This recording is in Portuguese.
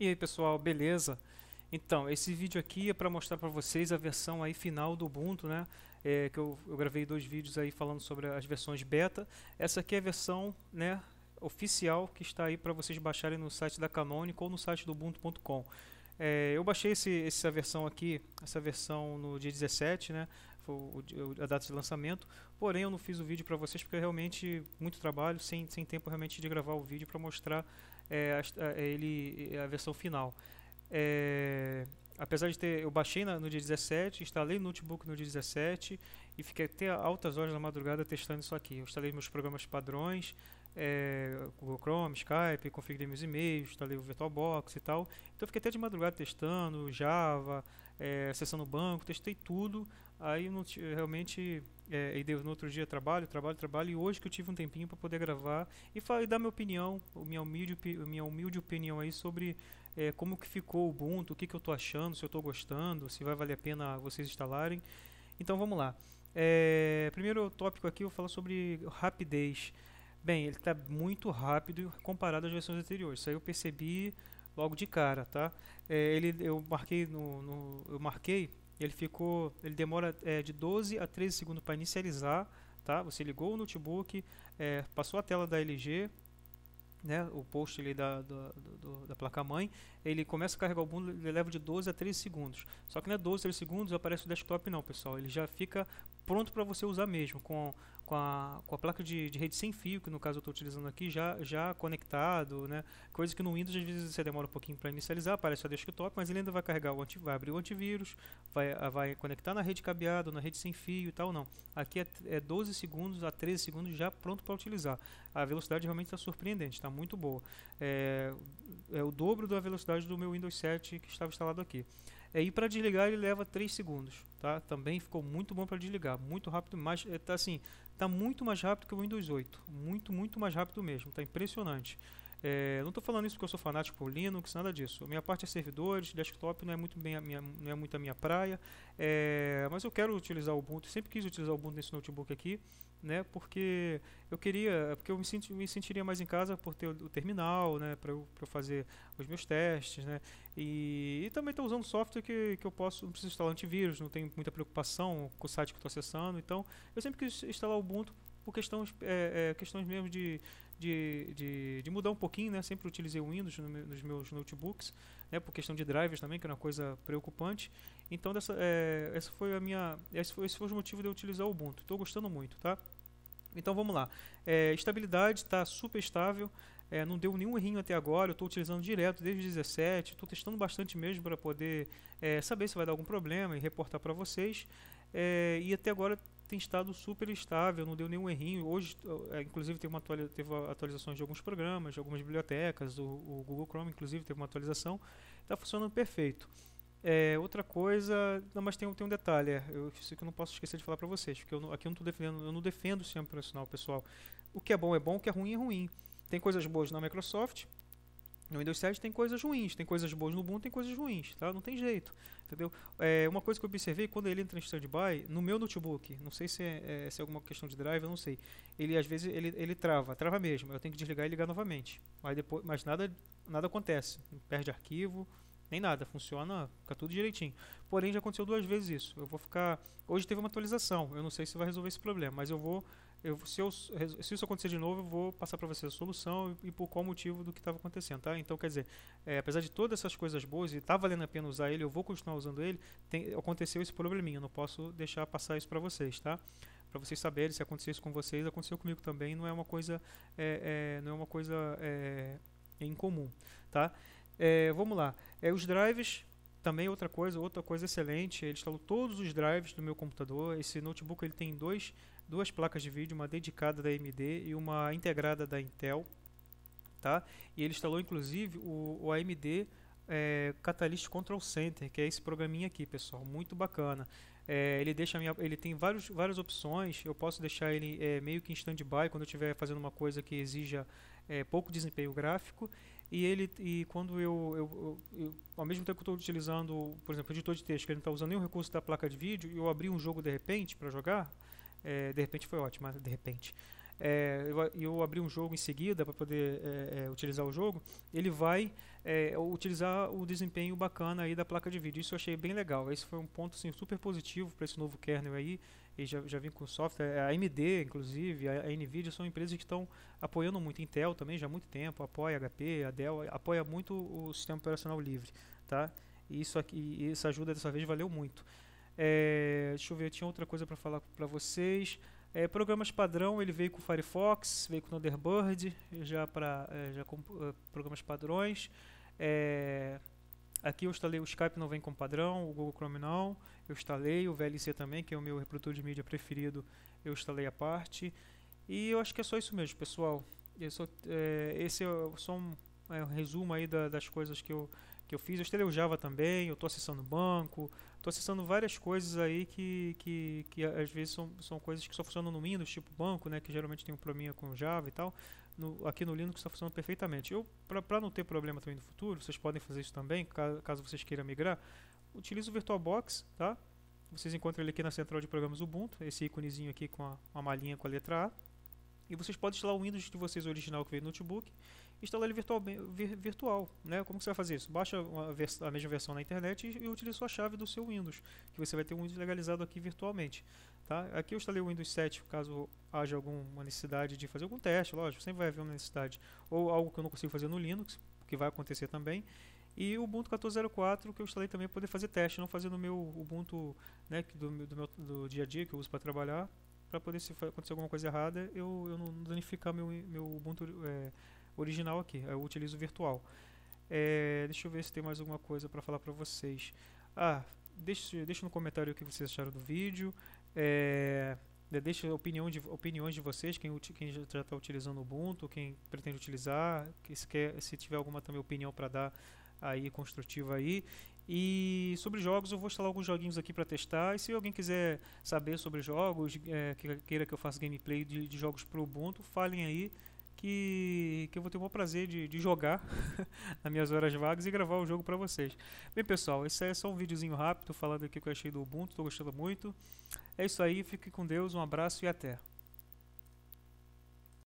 E aí pessoal, beleza? Então, esse vídeo aqui é para mostrar para vocês a versão aí final do Ubuntu, né? É, que eu, eu, gravei dois vídeos aí falando sobre as versões beta. Essa aqui é a versão, né, oficial que está aí para vocês baixarem no site da Canonical ou no site do Ubuntu.com. É, eu baixei esse, essa versão aqui, essa versão no dia 17, né? foi o, o, a data de lançamento. Porém, eu não fiz o vídeo para vocês porque é realmente muito trabalho, sem, sem tempo realmente de gravar o vídeo para mostrar é, a, a, é, ele, é, a versão final. É, apesar de ter, eu baixei na, no dia 17, instalei o notebook no dia 17 e fiquei até altas horas da madrugada testando isso aqui. Eu instalei meus programas padrões, é, Google Chrome, Skype, configurei meus e-mails, instalei o VirtualBox e tal. Então fiquei até de madrugada testando Java, é, acessando o banco, testei tudo Aí não, realmente é, e deu no outro dia trabalho, trabalho, trabalho, e hoje que eu tive um tempinho para poder gravar e, falar, dar minha opinião, minha humilde, minha humilde opinião aí sobre é, como que ficou o Ubuntu, o que, que eu estou achando, se eu estou gostando, se vai valer a pena vocês instalarem. Então vamos lá. É, primeiro tópico aqui eu vou falar sobre rapidez. Bem, ele está muito rápido comparado às versões anteriores. Isso aí eu percebi logo de cara, tá? É, ele, eu marquei no, no eu marquei ele ficou, ele demora é, de 12 a 13 segundos para inicializar, tá? Você ligou o notebook, é, passou a tela da LG, né, o post ali da, da, da placa mãe, ele começa a carregar o bundle, ele leva de 12 a 13 segundos. Só que não é 12 a 13 segundos, aparece o desktop não, pessoal. Ele já fica pronto para você usar mesmo, com, com, a, com a placa de, de rede sem fio, que no caso eu estou utilizando aqui, já, já conectado, né? Coisa que no Windows às vezes você demora um pouquinho para inicializar, aparece só desktop, mas ele ainda vai carregar o anti, vai abrir o antivírus, vai, vai conectar na rede cabeada, na rede sem fio e tal, não. Aqui é, é 12 segundos a 13 segundos já pronto para utilizar. A velocidade realmente está surpreendente, está muito boa. É, é o dobro da velocidade do meu Windows 7 que estava instalado aqui. É, e para desligar ele leva 3 segundos, tá? Também ficou muito bom para desligar, muito rápido, mas eh, tá assim, tá muito mais rápido que o Windows 8, muito muito mais rápido mesmo, tá impressionante. É, não estou falando isso porque eu sou fanático por Linux, nada disso. A minha parte é servidores, desktop não é muito, bem a minha, não é muito a minha praia, é, mas eu quero utilizar o Ubuntu, sempre quis utilizar o Ubuntu nesse notebook aqui, né, porque eu queria, porque eu me, senti, me sentiria mais em casa por ter o, o terminal, né, para eu, eu, fazer os meus testes, né, e, e também estou usando software que, que eu posso, não preciso instalar antivírus, não tenho muita preocupação com o site que estou acessando, então eu sempre quis instalar o Ubuntu por questões, é, é, questões mesmo de, de, de, de, mudar um pouquinho, né? Sempre utilizei o Windows nos meus notebooks, né? Por questão de drivers também, que é uma coisa preocupante. Então, dessa, é, essa foi a minha, esse foi, esse foi o motivo de eu utilizar o Ubuntu. Estou gostando muito, tá? Então vamos lá. É, estabilidade está super estável. É, não deu nenhum errinho até agora, eu estou utilizando direto desde 17, estou testando bastante mesmo para poder é, saber se vai dar algum problema e reportar para vocês. É, e até agora tem estado super estável, não deu nenhum errinho. Hoje, é, inclusive, teve, uma atualiza, teve atualizações de alguns programas, de algumas bibliotecas, o, o Google Chrome, inclusive, teve uma atualização. Está funcionando perfeito. É, outra coisa, não, mas tem, tem um detalhe, é, eu sei que eu não posso esquecer de falar para vocês, porque eu não, aqui eu não estou defendendo, eu não defendo o sistema operacional, pessoal. O que é bom é bom, o que é ruim é ruim. Tem coisas boas na Microsoft, no Windows 7 tem coisas ruins, tem coisas boas no Ubuntu, tem coisas ruins, tá? Não tem jeito, entendeu? É, uma coisa que eu observei, quando ele entra em standby, no meu notebook, não sei se é, é, se é alguma questão de drive, eu não sei, ele às vezes ele, ele trava, trava mesmo, eu tenho que desligar e ligar novamente. Mas, depois, mas nada, nada acontece, perde arquivo, nem nada, funciona, fica tudo direitinho. Porém, já aconteceu duas vezes isso. Eu vou ficar. Hoje teve uma atualização, eu não sei se vai resolver esse problema, mas eu vou eu, se, eu, se isso acontecer de novo, eu vou passar para você a solução e, e, por qual motivo do que estava acontecendo, tá? Então, quer dizer, é, apesar de todas essas coisas boas e está valendo a pena usar ele, eu vou continuar usando ele, tem, aconteceu esse probleminha, eu não posso deixar passar isso para vocês, tá? Para vocês saberem se aconteceu isso com vocês, aconteceu comigo também, não é uma coisa, é, é, não é uma coisa é, é incomum, tá? É, vamos lá, os drives também outra coisa, outra coisa excelente, ele instalou todos os drives do meu computador. Esse notebook ele tem dois duas placas de vídeo, uma dedicada da AMD e uma integrada da Intel. Tá? E ele instalou inclusive o, o AMD é, Catalyst Control Center, que é esse programinha aqui, pessoal, muito bacana. É, ele deixa minha, ele tem vários, várias opções. Eu posso deixar ele é, meio que em standby quando eu estiver fazendo uma coisa que exija é, pouco desempenho gráfico. E ele, e quando eu, eu, eu, eu ao mesmo tempo que estou utilizando, por exemplo, o editor de texto, que ele não está usando nenhum recurso da placa de vídeo, e eu abri um jogo de repente para jogar, é, de repente foi ótima, de repente. É, eu, eu abri um jogo em seguida para poder é, é, utilizar o jogo, ele vai é, utilizar o desempenho bacana aí da placa de vídeo. Isso eu achei bem legal. Esse foi um ponto assim, super positivo para esse novo kernel aí. E já, já vim com software, é, a AMD inclusive, a, a Nvidia são empresas que estão apoiando muito Intel também já há muito tempo, apoia HP, a Dell, apoia muito o sistema operacional livre, tá? E isso aqui, essa ajuda dessa vez valeu muito. É, deixa eu ver, eu tinha outra coisa para falar para vocês. É, programas padrão, ele veio com Firefox, veio com Thunderbird, já, para, é, já com é, programas padrões. É, aqui eu instalei o Skype, não vem com padrão, o Google Chrome não. Eu instalei o VLC também, que é o meu reprodutor de mídia preferido, eu instalei a parte. E eu acho que é só isso mesmo, pessoal. Eu só, é, esse é só um, é, um resumo aí da, das coisas que eu que eu fiz. Eu estelei o Java também, eu estou acessando banco, estou acessando várias coisas aí que, que, que às vezes são, são coisas que só funcionam no Windows, tipo banco, né, que geralmente tem um probleminha com Java e tal. No, aqui no Linux está funcionando perfeitamente. Eu, para não ter problema também no futuro, vocês podem fazer isso também, caso, caso vocês queiram migrar, utilizo o VirtualBox, tá? Vocês encontram ele aqui na central de programas Ubuntu, esse íconezinho aqui com a, uma malinha com a letra A. E vocês podem instalar o Windows de vocês original que veio no notebook e instalar ele virtual, virtual. Né? Como que você vai fazer isso? Baixa a, a mesma versão na internet e, e sua chave do seu Windows, que você vai ter um Windows legalizado aqui virtualmente. Tá? Aqui eu instalei o Windows 7, caso haja alguma necessidade de fazer algum teste, lógico, sempre vai haver uma necessidade. Ou algo que eu não consigo fazer no Linux, que vai acontecer também e o Ubuntu 14.04 que eu instalei também para poder fazer teste, não fazer no meu Ubuntu né, do, do, meu, do dia a dia que eu uso para trabalhar, para poder se acontecer alguma coisa errada, eu, eu não danificar meu, meu Ubuntu é, original aqui. Eu utilizo virtual. É, deixa eu ver se tem mais alguma coisa para falar para vocês. Ah, deixa deixa no comentário o que vocês acharam do vídeo. É, né, opinião de, opiniões de vocês, quem, quem já está utilizando o Ubuntu, quem pretende utilizar, que se, quer, se tiver alguma também opinião para dar aí construtiva aí e sobre jogos, eu vou instalar alguns joguinhos aqui para testar. E se alguém quiser saber sobre jogos, é, queira que eu faça gameplay de, de jogos pro Ubuntu, falem aí que, que eu vou ter o maior prazer de, de jogar nas minhas horas vagas e gravar o jogo para vocês. Bem, pessoal, esse é só um videozinho rápido falando aqui o que eu achei do Ubuntu, estou gostando muito. É isso aí, fique com Deus, um abraço e até.